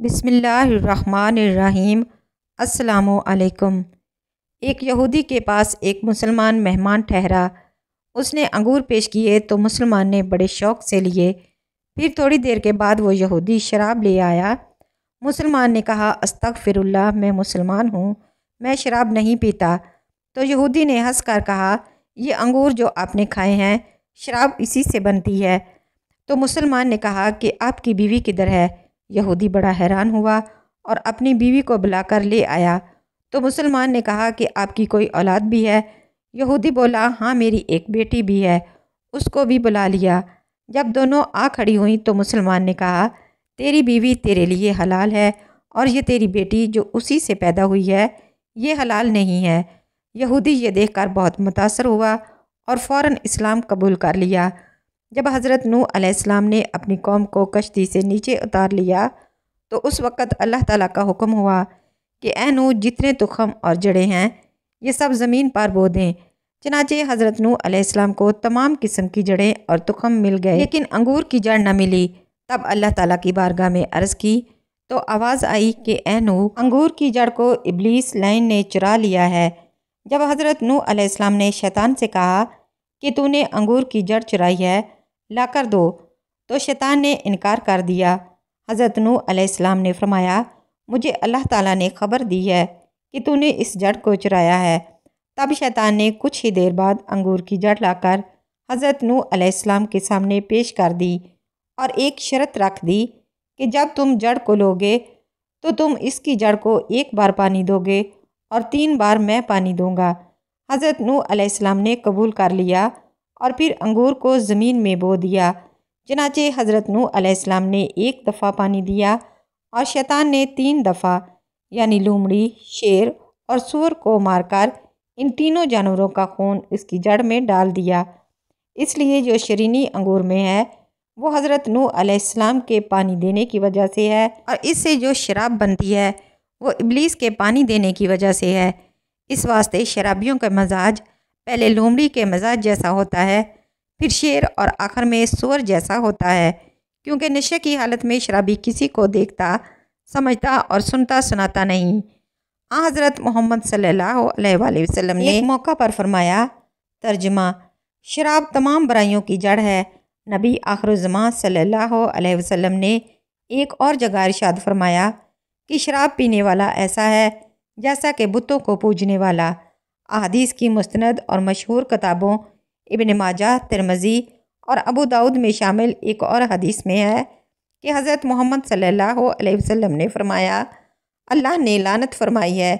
बिसमीम् असलकुम एक यहूदी के पास एक मुसलमान मेहमान ठहरा उसने अंगूर पेश किए तो मुसलमान ने बड़े शौक़ से लिए फिर थोड़ी देर के बाद वो यहूदी शराब ले आया मुसलमान ने कहा अस्तक फिरुल्ला मैं मुसलमान हूँ मैं शराब नहीं पीता तो यहूदी ने हंस कर कहा ये अंगूर जो आपने खाए हैं शराब इसी से बनती है तो मुसलमान ने कहा कि आपकी बीवी किधर है यहूदी बड़ा हैरान हुआ और अपनी बीवी को बुलाकर ले आया तो मुसलमान ने कहा कि आपकी कोई औलाद भी है यहूदी बोला हाँ मेरी एक बेटी भी है उसको भी बुला लिया जब दोनों आ खड़ी हुई तो मुसलमान ने कहा तेरी बीवी तेरे लिए हलाल है और ये तेरी बेटी जो उसी से पैदा हुई है ये हलाल नहीं है यहूदी ये देखकर बहुत मुतासर हुआ और फ़ौर इस्लाम कबूल कर लिया जब हज़रत नू आसमाम ने अपनी कौम को कश्ती से नीचे उतार लिया तो उस वक़्त अल्लाह ताला का हुक्म हुआ कि ए नू जितने तुखम और जड़े हैं ये सब ज़मीन पर बो दें चनाचे हज़रत नू आसमाम को तमाम किस्म की जड़ें और तुखम मिल गए लेकिन अंगूर की जड़ न मिली तब अल्लाह ताला की बारगाह में अर्ज़ की तो आवाज़ आई कि ए नू अंगूर की जड़ को इबलीस लाइन ने चुरा लिया है जब हज़रत नू आम ने शैतान से कहा कि तूने अंगूर की जड़ चुराई है ला कर दो तो शैतान ने इनकार कर दिया हज़रत नू अलैहिस्सलाम ने फरमाया मुझे अल्लाह ताला ने खबर दी है कि तूने इस जड़ को चुराया है तब शैतान ने कुछ ही देर बाद अंगूर की जड़ लाकर हज़रत नू अलैहिस्सलाम के सामने पेश कर दी और एक शर्त रख दी कि जब तुम जड़ को लोगे तो तुम इसकी जड़ को एक बार पानी दोगे और तीन बार मैं पानी दूंगा हज़रत नू अलैहिस्सलाम ने कबूल कर लिया और फिर अंगूर को ज़मीन में बो दिया चनाचे हज़रत नू आसमाम ने एक दफ़ा पानी दिया और शैतान ने तीन दफ़ा यानी लूमड़ी शेर और सूअर को मारकर इन तीनों जानवरों का खून इसकी जड़ में डाल दिया इसलिए जो शरीनी अंगूर में है वो हज़रत नू आसमाम के पानी देने की वजह से है और इससे जो शराब बनती है वो इबलीस के पानी देने की वजह से है इस वास्ते शराबियों का मजाज पहले लोमड़ी के मजाज जैसा होता है फिर शेर और आखिर में सुअर जैसा होता है क्योंकि नशे की हालत में शराबी किसी को देखता समझता और सुनता सुनाता नहीं आ हज़रत मोहम्मद सल्लल्लाहु वसल्लम ने एक मौका पर फरमाया तर्जमा शराब तमाम बुराइयों की जड़ है नबी आखर जमा सल्ला वसल्लम ने एक और जगह इर्शाद फरमाया कि शराब पीने वाला ऐसा है जैसा कि बुतों को पूजने वाला अदीस की मुस्ंद और मशहूर किताबों इबन माजा तिरमज़ी और अबू दाऊद में शामिल एक और हदीस में है कि हज़रत मोहम्मद सल्लल्लाहु अलैहि वसल्लम ने फरमाया अल्लाह ने लानत फरमाई है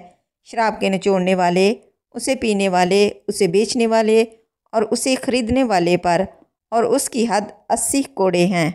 शराब के निचोड़ने वाले उसे पीने वाले उसे बेचने वाले और उसे ख़रीदने वाले पर और उसकी हद अस्सी कोड़े हैं